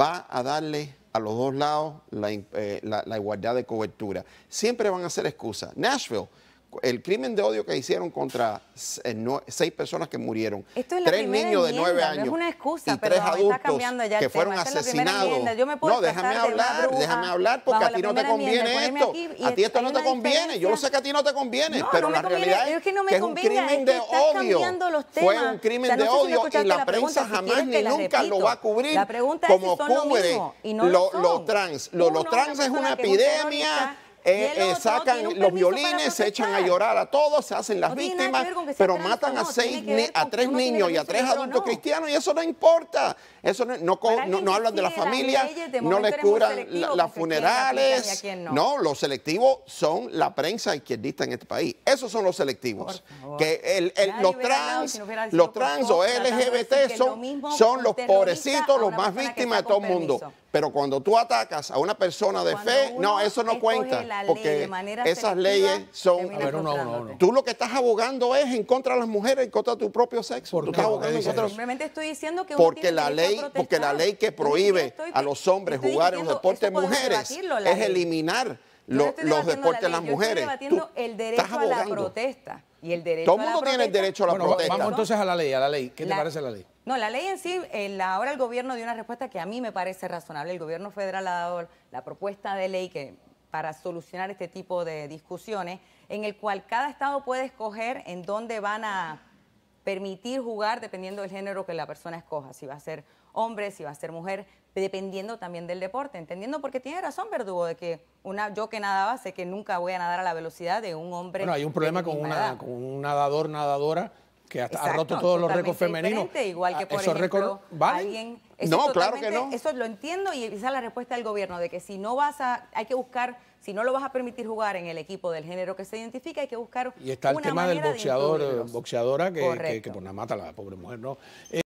va a darle a los dos lados eh, la, igualdad de cobertura. Siempre van a ser excusas. Nashville el crimen de odio que hicieron contra eh, seis personas que murieron, tres niños de nueve años y tres adultos que fueron asesinados. no, déjame hablar, déjame hablar porque a ti no te conviene esto. a ti esto no te conviene. Yo lo sé que a ti no te conviene, pero la realidad es que, un crimen de odio. Fue un crimen de odio y la, prensa jamás ni nunca lo va a cubrir como cubre los trans. Los trans es una epidemia eh, eh, sacan los violines, se echan a llorar a todos, se hacen las víctimas, pero matan a seis, a tres niños y a tres adultos cristianos y eso no importa. Eso no, hablan de la familia, no les curan las funerales. No, los selectivos son la prensa izquierdista en este país. Esos son los selectivos. Que los trans, los trans o LGBT son los pobrecitos, los más víctimas de todo el mundo. Pero cuando tú atacas a una persona de fe, no, eso no cuenta. Porque esas leyes son. Tú lo que estás abogando es en contra de las mujeres, en contra tu propio sexo. estoy diciendo Porque la ley, porque la ley que prohíbe a los hombres jugar en los deportes mujeres es eliminar los deportes de las mujeres. Yo debatiendo el derecho a la protesta. Y el derecho Todo el mundo tiene el derecho a la protesta. Vamos entonces a la ley, a la ley. ¿Qué te parece la ley? No, la ley en sí, ahora el gobierno dio una respuesta que a mí me parece razonable. El gobierno federal ha dado la propuesta de ley que para solucionar este tipo de discusiones, en el cual cada estado puede escoger en dónde van a permitir jugar dependiendo del género que la persona escoja, si va a ser hombre, si va a ser mujer, dependiendo también del deporte, entendiendo porque tiene razón Verdugo de que una yo que nadaba sé que nunca voy a nadar a la velocidad de un hombre. Bueno, hay un problema con, con un nadador, nadadora que ha roto todos los récords femeninos. Igual que, ah, por alguien, no, claro que no. Eso lo entiendo y esa es la respuesta del gobierno, de que si no vas a, hay que buscar, si no lo vas a permitir jugar en el equipo del género que se identifica, hay que buscar Y está el tema del boxeador, boxeadora, que, que, por nada mata a la pobre mujer, ¿no?